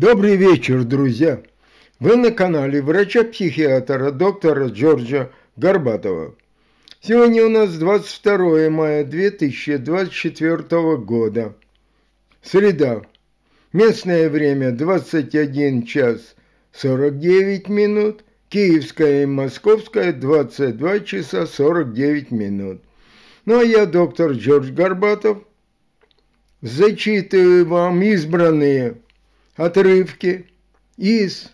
Добрый вечер, друзья! Вы на канале врача-психиатра доктора Джорджа Горбатова. Сегодня у нас 22 мая 2024 года. Среда. Местное время 21 час 49 минут. киевская и московское 22 часа 49 минут. Ну а я, доктор Джордж Горбатов, зачитываю вам избранные отрывки из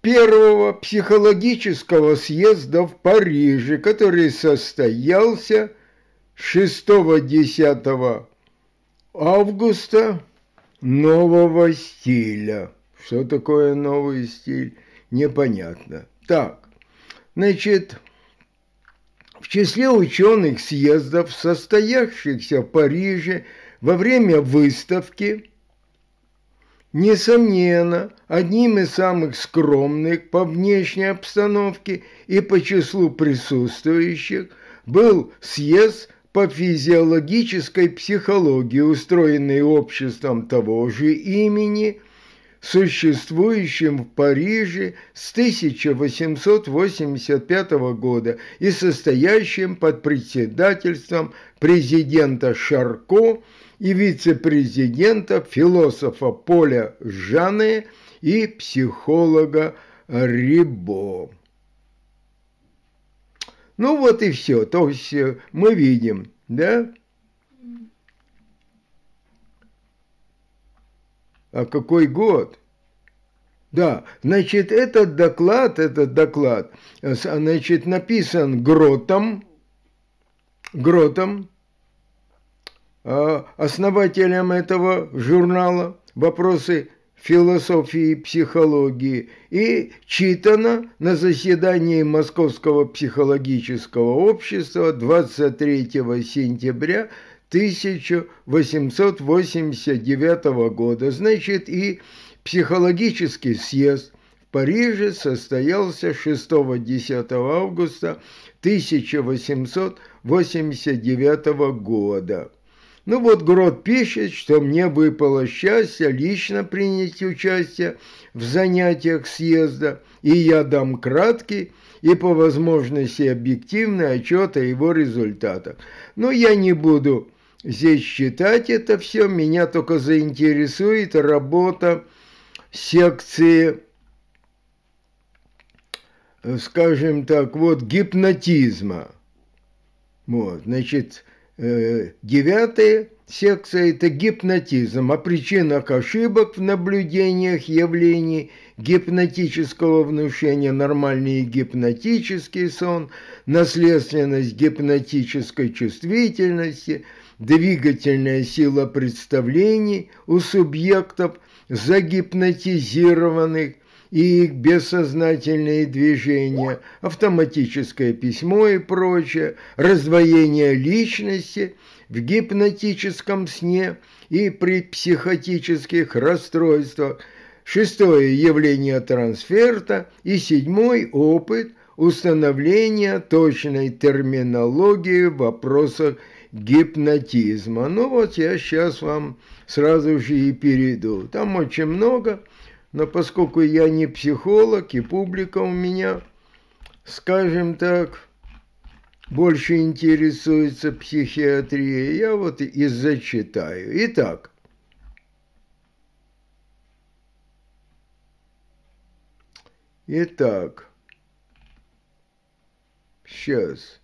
первого психологического съезда в Париже, который состоялся 6-10 августа нового стиля. Что такое новый стиль, непонятно. Так, значит, в числе ученых съездов, состоявшихся в Париже во время выставки, несомненно, одним из самых скромных по внешней обстановке и по числу присутствующих был съезд по физиологической психологии, устроенный обществом того же имени, существующим в Париже с 1885 года и состоящим под председательством президента Шарко – и вице-президента, философа Поля Жаны и психолога Рибо. Ну вот и все. То есть э, мы видим, да? А какой год? Да, значит, этот доклад, этот доклад, э, а, значит, написан Гротом, Гротом, а основателем этого журнала «Вопросы философии и психологии» и читано на заседании Московского психологического общества 23 сентября 1889 года. Значит, и психологический съезд в Париже состоялся 6-10 августа 1889 года. Ну вот Грот пишет, что мне выпало счастье лично принять участие в занятиях съезда, и я дам краткий и по возможности объективный отчет о его результатах. Но я не буду здесь читать это все, меня только заинтересует работа секции, э, скажем так, вот гипнотизма. Вот, значит, Девятая секция – это гипнотизм о причинах ошибок в наблюдениях явлений, гипнотического внушения, нормальный гипнотический сон, наследственность гипнотической чувствительности, двигательная сила представлений у субъектов, загипнотизированных, и их бессознательные движения, автоматическое письмо и прочее, раздвоение личности в гипнотическом сне и при психотических расстройствах, шестое явление трансферта и седьмой опыт установления точной терминологии в вопросах гипнотизма. Ну вот я сейчас вам сразу же и перейду. Там очень много но поскольку я не психолог и публика у меня, скажем так, больше интересуется психиатрией, я вот и зачитаю. Итак, Итак, сейчас.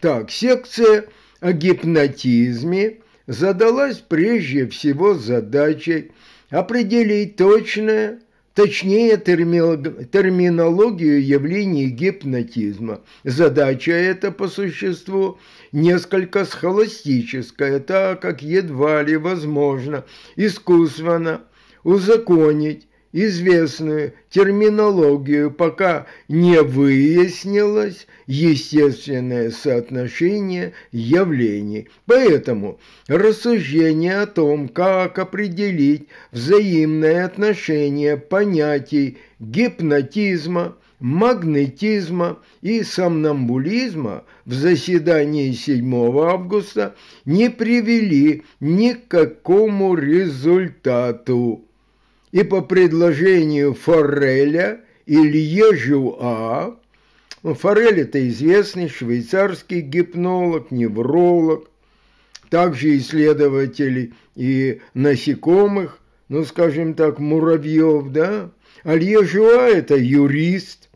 Так, секция о гипнотизме задалась прежде всего задачей определить точное, точнее терминологию явлений гипнотизма. Задача эта по существу несколько схоластическая, так как едва ли возможно искусственно узаконить известную терминологию, пока не выяснилось естественное соотношение явлений. Поэтому рассуждение о том, как определить взаимное отношение понятий гипнотизма, магнетизма и сомнамбулизма в заседании 7 августа не привели ни к какому результату и по предложению Форреля Илье Жуа, ну, Форель – это известный швейцарский гипнолог, невролог, также исследователь и насекомых, ну, скажем так, муравьев, да? Алье Жуа – это юрист,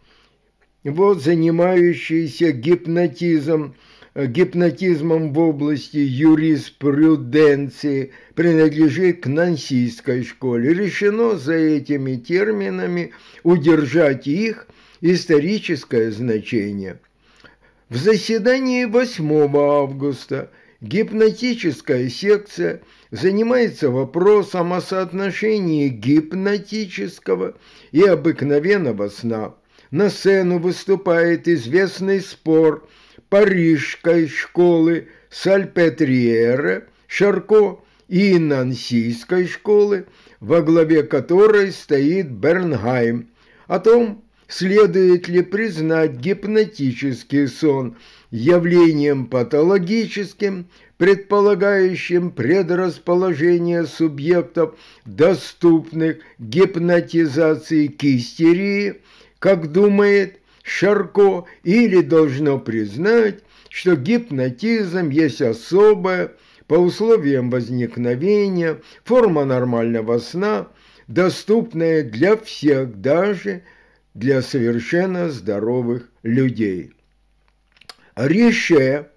вот занимающийся гипнотизмом, Э, гипнотизмом в области юриспруденции принадлежит к нансийской школе. Решено за этими терминами удержать их историческое значение. В заседании 8 августа гипнотическая секция занимается вопросом о соотношении гипнотического и обыкновенного сна. На сцену выступает известный спор – Парижской школы, Сальпетриера, Шарко и Нансийской школы, во главе которой стоит Бернхайм, о том, следует ли признать гипнотический сон явлением патологическим, предполагающим предрасположение субъектов, доступных гипнотизации к истерии, как думает Шарко или должно признать, что гипнотизм есть особая, по условиям возникновения, форма нормального сна, доступная для всех, даже для совершенно здоровых людей. Рише,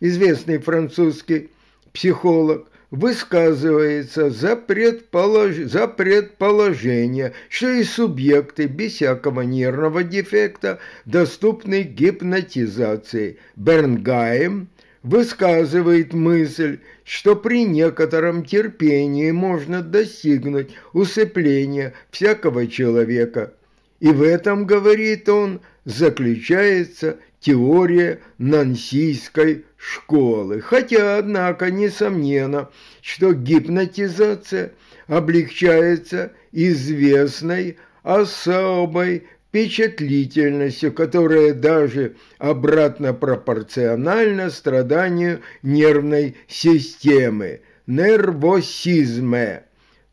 известный французский психолог, высказывается за, предполож... за предположение, что и субъекты без всякого нервного дефекта доступны гипнотизации. Бернгаем высказывает мысль, что при некотором терпении можно достигнуть усыпления всякого человека. И в этом, говорит он, заключается теория нансийской школы, хотя, однако, несомненно, что гипнотизация облегчается известной особой впечатлительностью, которая даже обратно пропорциональна страданию нервной системы, нервосизме,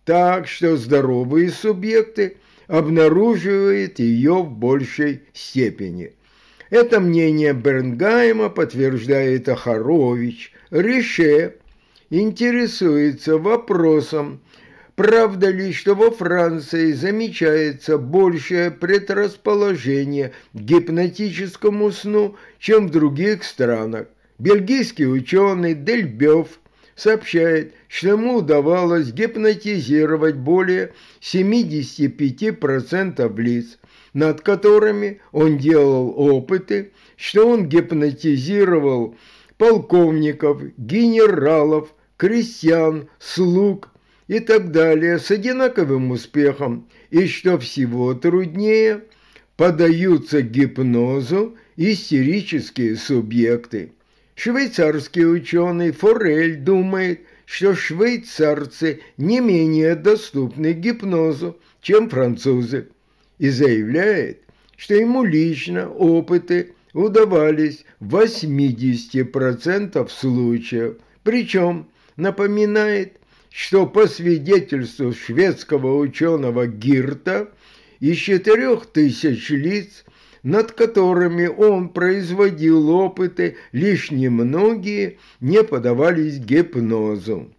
так что здоровые субъекты обнаруживают ее в большей степени – это мнение Бернгайма подтверждает Ахарович. Реше интересуется вопросом, Правда ли, что во Франции замечается большее предрасположение к гипнотическому сну, чем в других странах? Бельгийский ученый Дельбёв сообщает, что ему удавалось гипнотизировать более 75% лиц, над которыми он делал опыты, что он гипнотизировал полковников, генералов, крестьян, слуг и так далее с одинаковым успехом, и что всего труднее – поддаются гипнозу истерические субъекты. Швейцарский ученый Форель думает, что швейцарцы не менее доступны гипнозу, чем французы, и заявляет, что ему лично опыты удавались в 80% случаев, причем напоминает, что по свидетельству шведского ученого Гирта из 4000 лиц над которыми он производил опыты, лишь немногие не подавались гипнозу.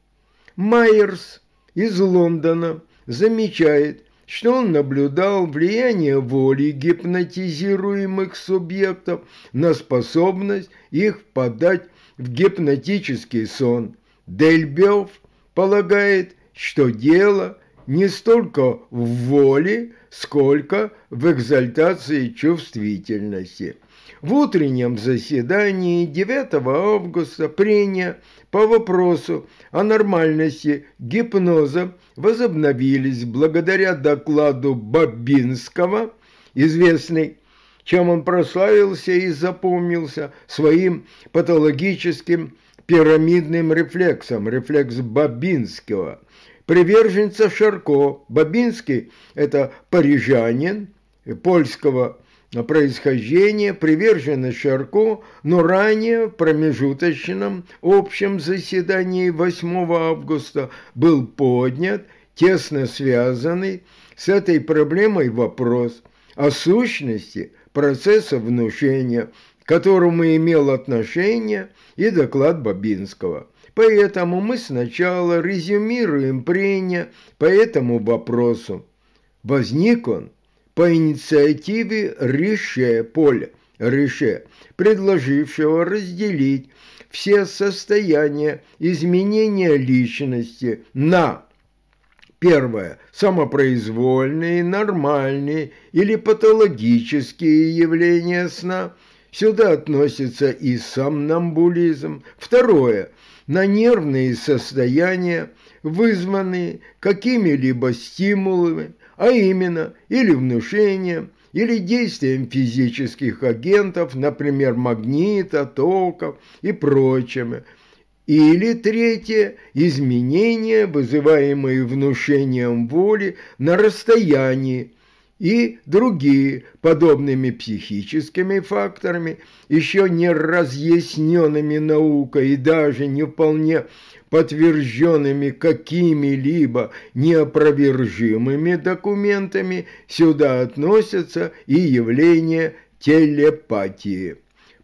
Майерс из Лондона замечает, что он наблюдал влияние воли гипнотизируемых субъектов на способность их подать в гипнотический сон. Дельбёв полагает, что дело не столько в воле, сколько в экзальтации чувствительности. В утреннем заседании 9 августа прения по вопросу о нормальности гипноза возобновились благодаря докладу Бабинского, известный чем он прославился и запомнился своим патологическим пирамидным рефлексом, рефлекс Бабинского – приверженцев Шарко. Бабинский – это парижанин польского происхождения, привержены Шарко, но ранее в промежуточном общем заседании 8 августа был поднят, тесно связанный с этой проблемой вопрос о сущности процесса внушения, к которому имел отношение и доклад Бабинского. Поэтому мы сначала резюмируем прения по этому вопросу. Возник он по инициативе Рише Поля, Рише, предложившего разделить все состояния изменения личности на Первое. Самопроизвольные, нормальные или патологические явления сна. Сюда относится и сомнамбулизм. Второе на нервные состояния, вызванные какими-либо стимулами, а именно или внушением, или действием физических агентов, например, магнита, токов и прочими. Или третье – изменения, вызываемые внушением воли на расстоянии и другие подобными психическими факторами, еще не разъясненными наукой и даже не вполне подтвержденными какими-либо неопровержимыми документами, сюда относятся и явления телепатии.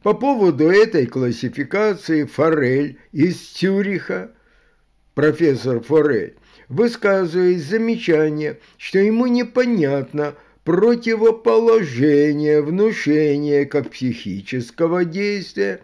По поводу этой классификации Форель из Цюриха, профессор Форель, высказывает замечание, что ему непонятно противоположение внушения как психического действия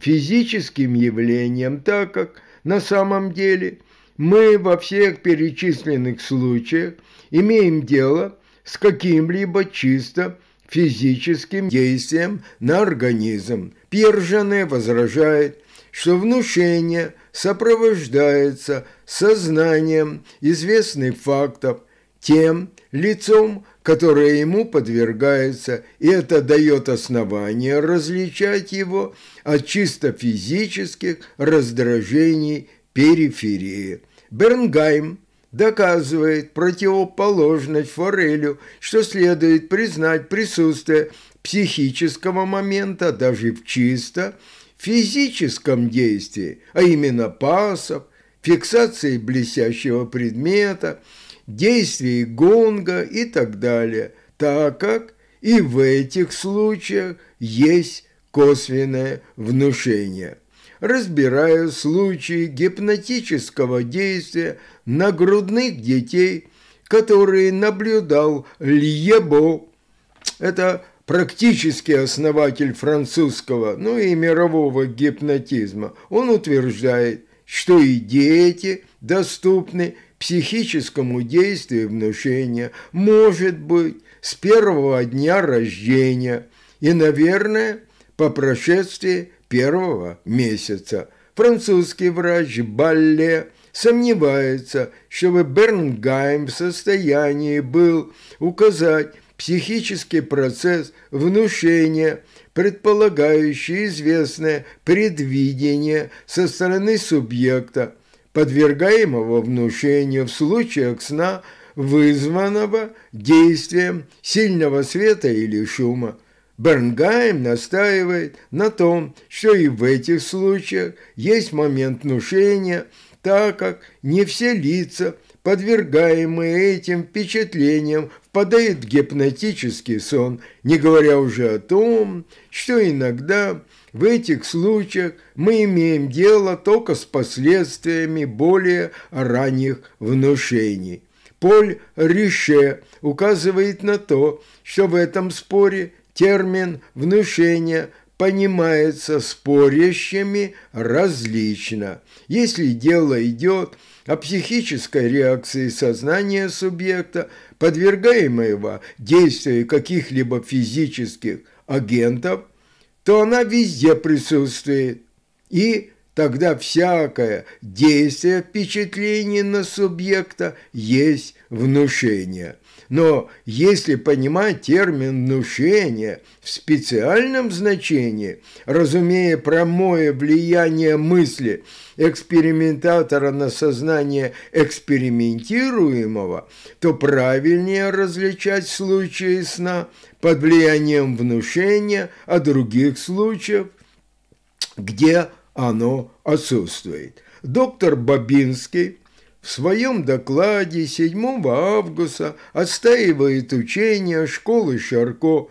физическим явлениям, так как на самом деле мы во всех перечисленных случаях имеем дело с каким-либо чисто физическим действием на организм. Пьер Жене возражает – что внушение сопровождается сознанием известных фактов тем лицом, которое ему подвергается, и это дает основание различать его от чисто физических раздражений периферии. Бернгайм доказывает противоположность Форелю, что следует признать присутствие психического момента даже в чисто физическом действии, а именно пасов, фиксации блестящего предмета, действий гонга и так далее, так как и в этих случаях есть косвенное внушение. Разбирая случаи гипнотического действия на грудных детей, которые наблюдал Льебо, это практический основатель французского, ну и мирового гипнотизма, он утверждает, что и дети, доступны психическому действию внушения, может быть, с первого дня рождения и, наверное, по прошествии первого месяца. Французский врач Балле сомневается, чтобы Бернгайм в состоянии был указать психический процесс внушения, предполагающий известное предвидение со стороны субъекта, подвергаемого внушению в случаях сна, вызванного действием сильного света или шума. Бернгайм настаивает на том, что и в этих случаях есть момент внушения, так как не все лица, подвергаемые этим впечатлениям, впадает в гипнотический сон, не говоря уже о том, что иногда в этих случаях мы имеем дело только с последствиями более ранних внушений. Поль Рише указывает на то, что в этом споре термин «внушение» понимается спорящими различно. Если дело идет о психической реакции сознания субъекта, подвергаемого действию каких-либо физических агентов, то она везде присутствует. И тогда всякое действие впечатление на субъекта есть внушения. Но если понимать термин «внушение» в специальном значении, разумея прямое влияние мысли экспериментатора на сознание экспериментируемого, то правильнее различать случаи сна под влиянием внушения о других случаях, где оно отсутствует. Доктор Бабинский – в своем докладе 7 августа отстаивает учение школы Шарко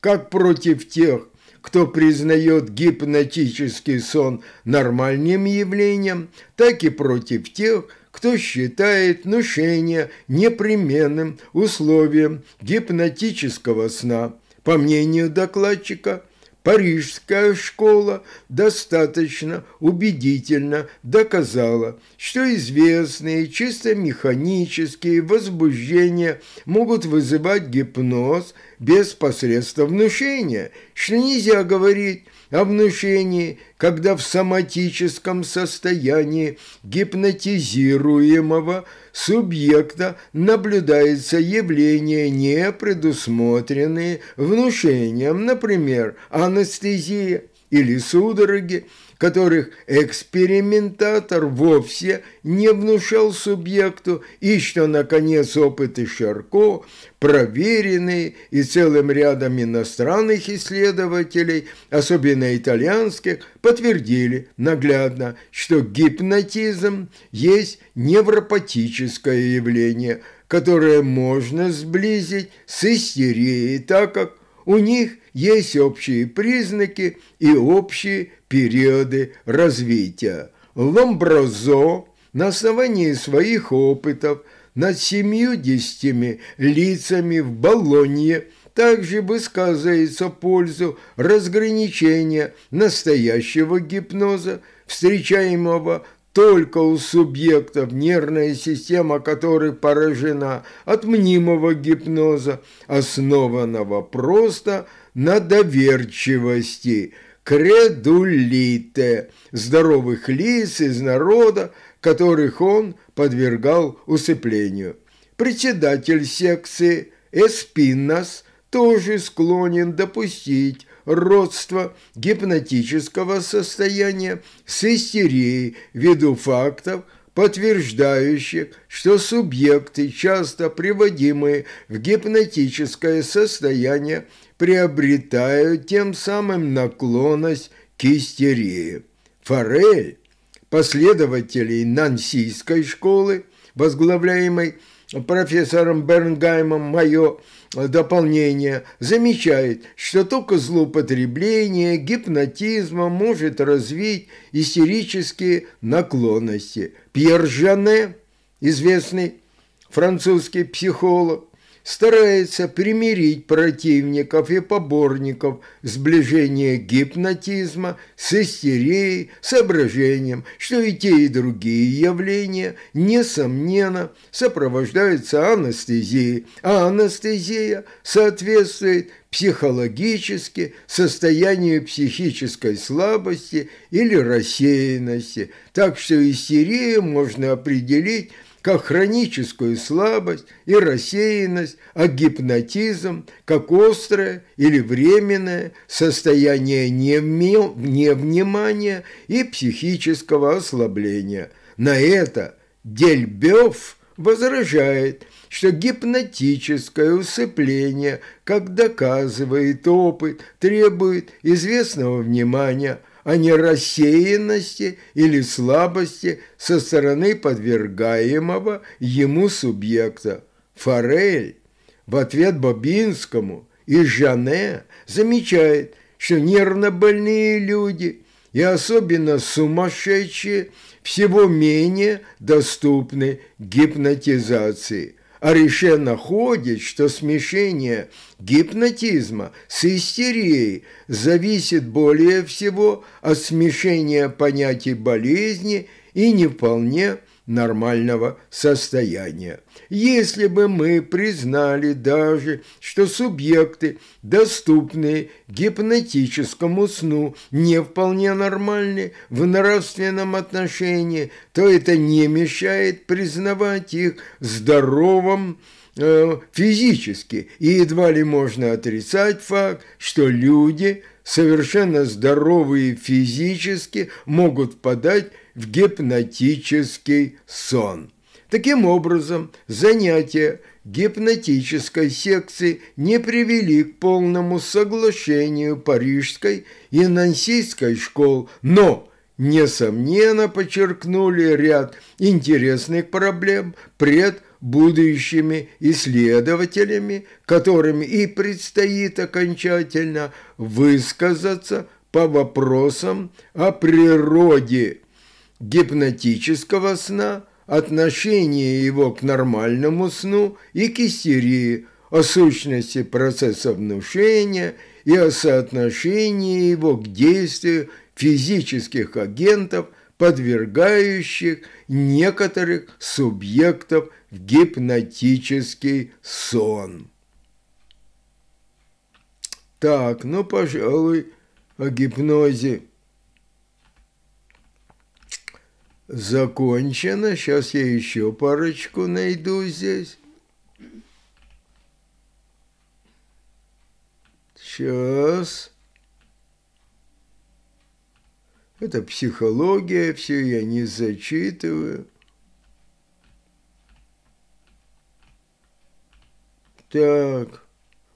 как против тех, кто признает гипнотический сон нормальным явлением, так и против тех, кто считает внушение непременным условием гипнотического сна, по мнению докладчика – Парижская школа достаточно убедительно доказала, что известные чисто механические возбуждения могут вызывать гипноз без посредства внушения, что нельзя говорить о внушении, когда в соматическом состоянии гипнотизируемого субъекта наблюдается явление, не предусмотренные внушением, например, анестезия или судороги, которых экспериментатор вовсе не внушал субъекту, и что, наконец, опыты Шарко, проверенные и целым рядом иностранных исследователей, особенно итальянских, подтвердили наглядно, что гипнотизм есть невропатическое явление, которое можно сблизить с истерией, так как у них – есть общие признаки и общие периоды развития. Ломброзо на основании своих опытов над 70 лицами в Болонье также высказывается пользу разграничения настоящего гипноза, встречаемого только у субъектов, нервная система которой поражена от мнимого гипноза, основанного просто на доверчивости, кредулите, здоровых лиц из народа, которых он подвергал усыплению. Председатель секции Эспинас тоже склонен допустить родства гипнотического состояния с истерией ввиду фактов, подтверждающих, что субъекты, часто приводимые в гипнотическое состояние, приобретают тем самым наклонность к истерии. Форель, последователей Нансийской школы, возглавляемой профессором Бернгаймом Майо, дополнение замечает, что только злоупотребление гипнотизма может развить истерические наклонности. Пьер Жанне, известный французский психолог, старается примирить противников и поборников сближение гипнотизма с истерией, соображением, что и те, и другие явления, несомненно, сопровождаются анестезией, а анестезия соответствует психологически состоянию психической слабости или рассеянности, так что истерию можно определить как хроническую слабость и рассеянность, а гипнотизм, как острое или временное состояние невнимания и психического ослабления. На это Дельбёв возражает, что гипнотическое усыпление, как доказывает опыт, требует известного внимания – а не рассеянности или слабости со стороны подвергаемого ему субъекта. Форель в ответ Бобинскому и Жане замечает, что нервнобольные люди и особенно сумасшедшие всего менее доступны гипнотизации – Арише находит, что смешение гипнотизма с истерией зависит более всего от смешения понятий болезни и не вполне – нормального состояния. Если бы мы признали даже, что субъекты, доступные гипнотическому сну, не вполне нормальны в нравственном отношении, то это не мешает признавать их здоровым, э, физически, и едва ли можно отрицать факт, что люди, совершенно здоровые физически, могут впадать в гипнотический сон. Таким образом, занятия гипнотической секции не привели к полному соглашению парижской и нансийской школ, но, несомненно, подчеркнули ряд интересных проблем пред будущими исследователями, которым и предстоит окончательно высказаться по вопросам о природе гипнотического сна, отношение его к нормальному сну и к истерии, о сущности процесса внушения и о соотношении его к действию физических агентов, подвергающих некоторых субъектов в гипнотический сон. Так, ну, пожалуй, о гипнозе – закончено. Сейчас я еще парочку найду здесь. Сейчас. Это психология, все я не зачитываю. Так.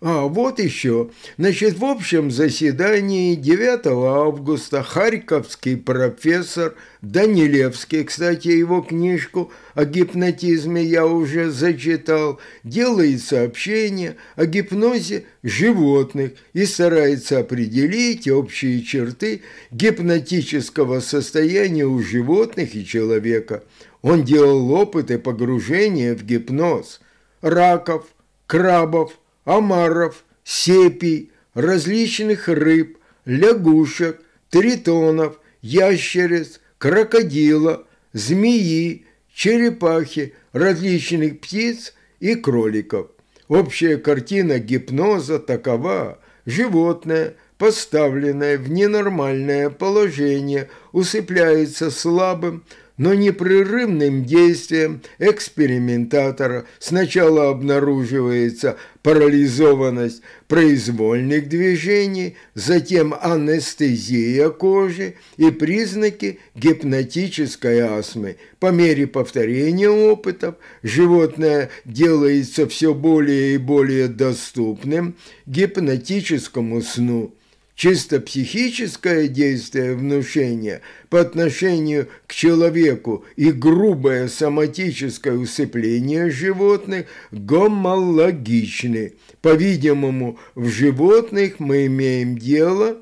А, вот еще. Значит, в общем заседании 9 августа харьковский профессор Данилевский, кстати, его книжку о гипнотизме я уже зачитал, делает сообщение о гипнозе животных и старается определить общие черты гипнотического состояния у животных и человека. Он делал опыты погружения в гипноз раков, крабов, омаров, сепий, различных рыб, лягушек, тритонов, ящериц, крокодила, змеи, черепахи, различных птиц и кроликов. Общая картина гипноза такова. Животное, поставленное в ненормальное положение, усыпляется слабым, но непрерывным действием экспериментатора сначала обнаруживается парализованность произвольных движений, затем анестезия кожи и признаки гипнотической астмы. По мере повторения опытов животное делается все более и более доступным гипнотическому сну – чисто психическое действие внушения по отношению к человеку и грубое соматическое усыпление животных гомологичны. По-видимому, в животных мы имеем дело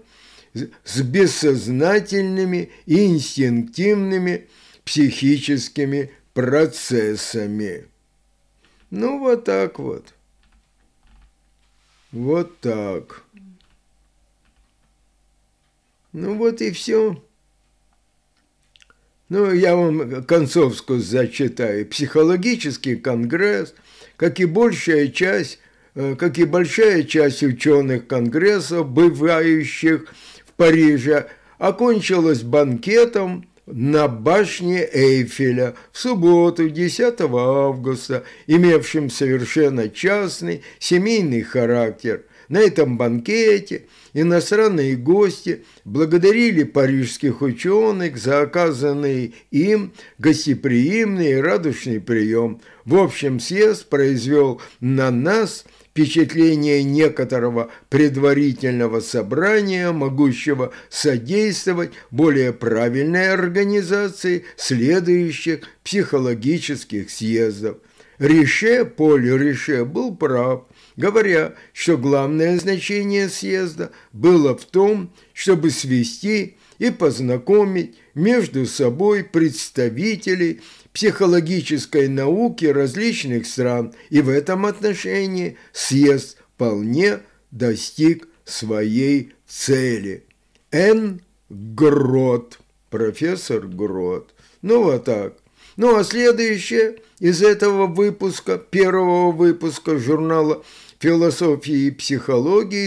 с бессознательными и инстинктивными психическими процессами. Ну вот так вот. Вот так. Ну вот и все. Ну, я вам концовскую зачитаю. Психологический конгресс, как и большая часть, э, как и большая часть ученых конгрессов, бывающих в Париже, окончилась банкетом на башне Эйфеля в субботу 10 августа, имевшим совершенно частный семейный характер – на этом банкете иностранные гости благодарили парижских ученых за оказанный им гостеприимный и радушный прием. В общем, съезд произвел на нас – впечатление некоторого предварительного собрания, могущего содействовать более правильной организации следующих психологических съездов. Реше, Поль Реше был прав, говоря, что главное значение съезда было в том, чтобы свести и познакомить между собой представителей психологической науки различных стран, и в этом отношении съезд вполне достиг своей цели. Н. Грот, профессор Грот. Ну вот а так. Ну а следующее из этого выпуска, первого выпуска журнала философии и психологии,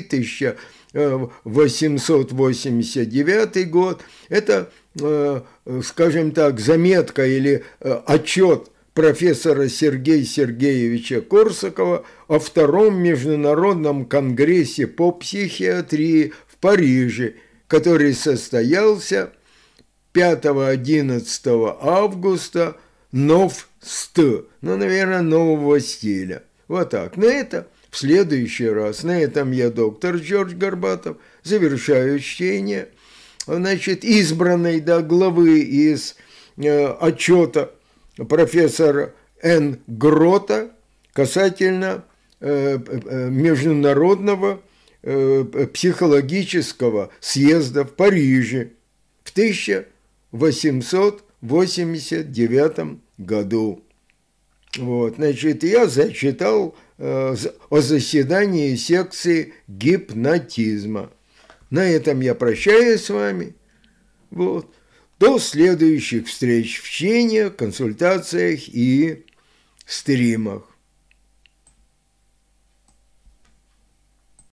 1889 э, год. Это, э, скажем так, заметка или э, отчет профессора Сергея Сергеевича Корсакова о Втором международном конгрессе по психиатрии в Париже, который состоялся 5-11 августа Нов-Ст, ну, наверное, нового стиля. Вот так. На это в следующий раз. На этом я, доктор Джордж Горбатов, завершаю чтение. Значит, избранный до главы из э, отчета профессора Н. Грота касательно э, э, международного э, психологического съезда в Париже в 1889 году. Вот, значит, я зачитал э, о заседании секции гипнотизма. На этом я прощаюсь с вами. Вот. До следующих встреч в чтении, консультациях и стримах.